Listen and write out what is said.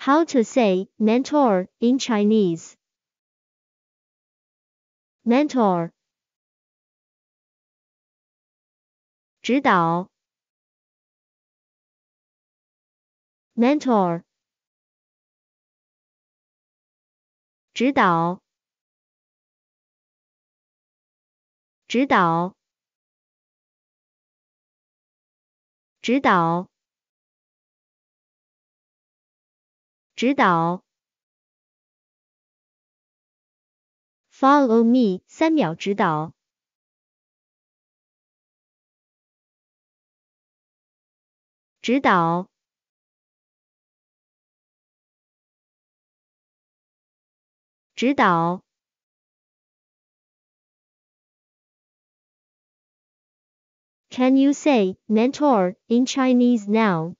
How to say mentor in Chinese. Mentor. 指导 mentor 指导指导指导指导。Follow Can you say mentor in Chinese now?